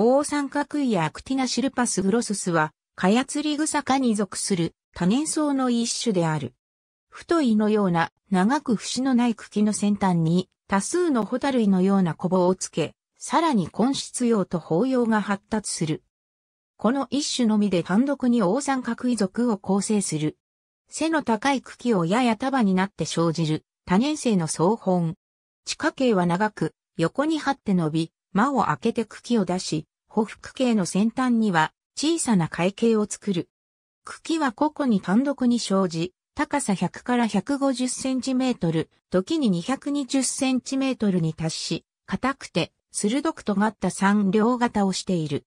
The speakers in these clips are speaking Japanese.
オオサンカクイやアクティナシルパスグロススは、カヤツリグサ科に属する多年草の一種である。太いのような長く節のない茎の先端に多数のホタルイのようなコボをつけ、さらに根室用と包葉が発達する。この一種のみで単独にオオサンカクイ属を構成する。背の高い茎をやや束になって生じる多年生の草本。地下茎は長く横に張って伸び、間を開けて茎を出し、匍匐茎の先端には小さな海茎を作る。茎は個々に単独に生じ、高さ100から150センチメートル、時に220センチメートルに達し、硬くて鋭く尖った三両型をしている。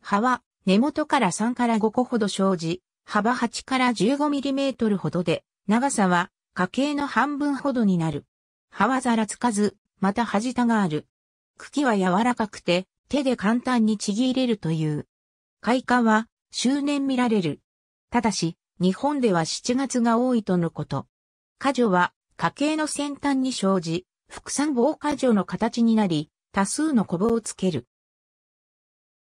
葉は根元から3から5個ほど生じ、幅8から15ミリメートルほどで、長さは家計の半分ほどになる。葉はざらつかず、また端田がある。茎は柔らかくて、手で簡単にちぎれるという。開花は、周年見られる。ただし、日本では7月が多いとのこと。果樹は、家計の先端に生じ、副産棒果樹の形になり、多数のコ棒をつける。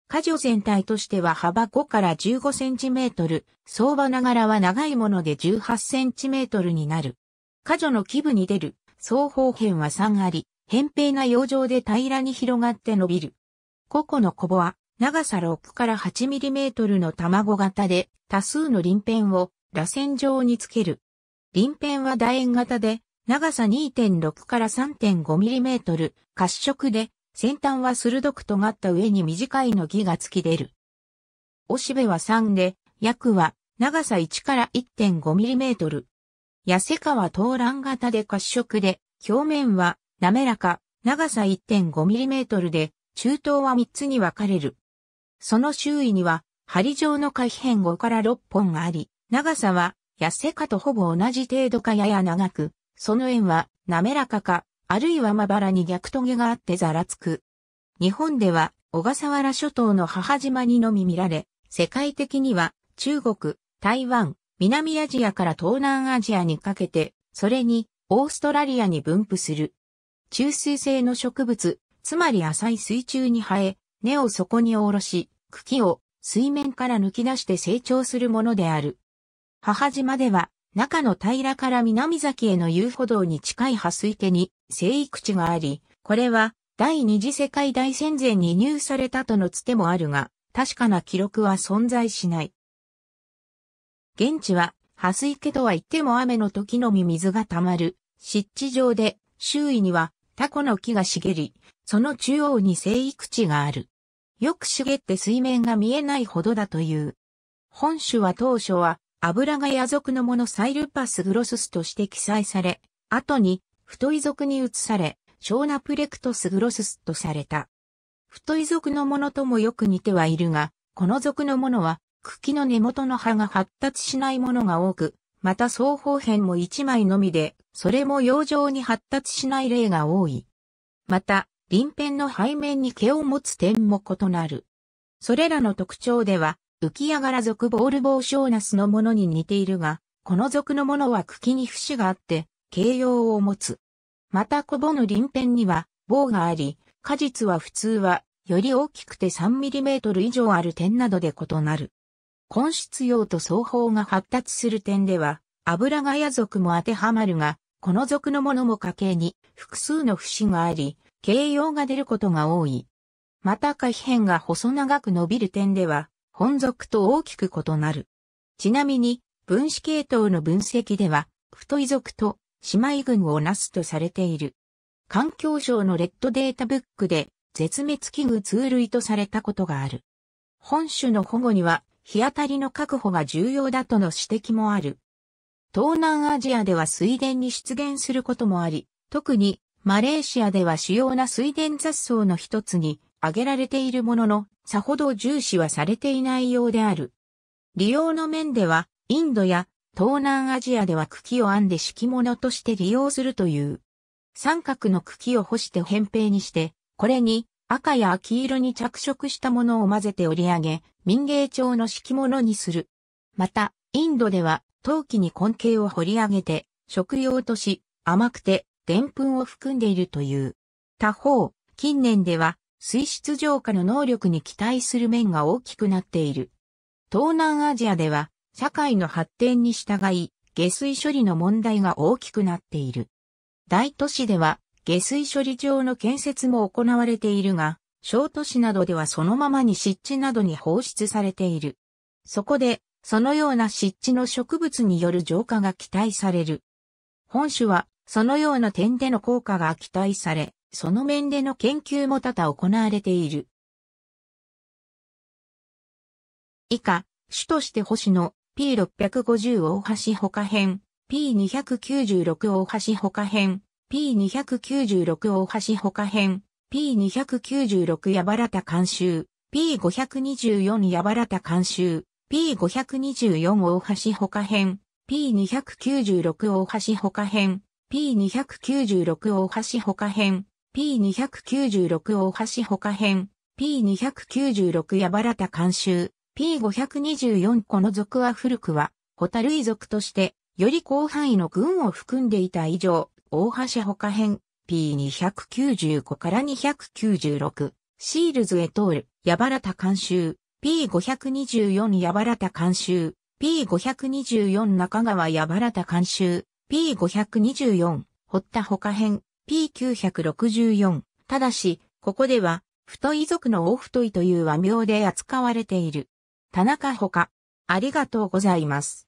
果樹全体としては幅5から15センチメートル、相場ながらは長いもので18センチメートルになる。果樹の基部に出る、双方辺は3あり、扁平な洋上で平らに広がって伸びる。個々のコボは、長さ6から8トルの卵型で、多数の輪片を螺旋状につける。輪片は楕円型で、長さ2.6から3 5トル、褐色で、先端は鋭く尖った上に短いの木が突き出る。おしべは3で、約は長さ1から1 5トル。痩せ皮は頭卵型で褐色で、表面は滑らか、長さ 1.5mm で、中東は3つに分かれる。その周囲には、針状の下皮片5から6本があり、長さは、痩せかとほぼ同じ程度かやや長く、その円は、滑らかか、あるいはまばらに逆棘があってざらつく。日本では、小笠原諸島の母島にのみ見られ、世界的には、中国、台湾、南アジアから東南アジアにかけて、それに、オーストラリアに分布する。中水性の植物、つまり浅い水中に生え、根を底に下ろし、茎を水面から抜き出して成長するものである。母島では、中の平らから南崎への遊歩道に近い破水家に生育地があり、これは第二次世界大戦前に入されたとのつてもあるが、確かな記録は存在しない。現地は、破水家とは言っても雨の時のみ水が溜まる、湿地上で、周囲にはタコの木が茂り、その中央に生育地がある。よく茂って水面が見えないほどだという。本種は当初は、油が野属のものサイルパスグロススとして記載され、後に、太い属に移され、小ナプレクトスグロススとされた。太い属のものともよく似てはいるが、この属のものは、茎の根元の葉が発達しないものが多く、また双方辺も1枚のみで、それも洋上に発達しない例が多い。また、鱗片の背面に毛を持つ点も異なる。それらの特徴では、浮き上がら属ボール棒。小ナスのものに似ているが、この属のものは茎に節があって、形容を持つ。またコボの鱗片には棒があり、果実は普通はより大きくて3トル以上ある点などで異なる。根質用と双方が発達する点では、油ガヤ族も当てはまるが、この族のものも家系に複数の節があり、形容が出ることが多い。また下皮辺が細長く伸びる点では、本属と大きく異なる。ちなみに、分子系統の分析では、太い族と姉妹群をなすとされている。環境省のレッドデータブックで、絶滅危惧通類とされたことがある。本種の保護には日当たりの確保が重要だとの指摘もある。東南アジアでは水田に出現することもあり、特にマレーシアでは主要な水田雑草の一つに挙げられているものの、さほど重視はされていないようである。利用の面では、インドや東南アジアでは茎を編んで敷物として利用するという。三角の茎を干して扁平にして、これに赤や黄色に着色したものを混ぜて織り上げ、民芸調の敷物にする。また、インドでは、陶器に根茎を掘り上げて、食用とし、甘くて、でんぷんを含んでいるという。他方、近年では、水質浄化の能力に期待する面が大きくなっている。東南アジアでは、社会の発展に従い、下水処理の問題が大きくなっている。大都市では、下水処理場の建設も行われているが、小都市などではそのままに湿地などに放出されている。そこで、そのような湿地の植物による浄化が期待される。本種は、そのような点での効果が期待され、その面での研究も多々行われている。以下、種として星野 P650 大橋他編、P296 大橋他編、P296 大橋ほか編、P296 やばらた監修、P524 やばらた監修、P524 大橋ほか編、P296 大橋ほか編、P296 大橋ほか編、P296 大橋ほか編、P296 やばらた監修、P524 この族は古くは、ホタルイ族として、より広範囲の軍を含んでいた以上、大橋他編、P295 から296、シールズへ通る、ヤバラタ監修、P524 ヤバラタ監修、P524 中川ヤバラタ監修、P524、堀田他編、P964。ただし、ここでは、太い族の大太いという和名で扱われている。田中他。ありがとうございます。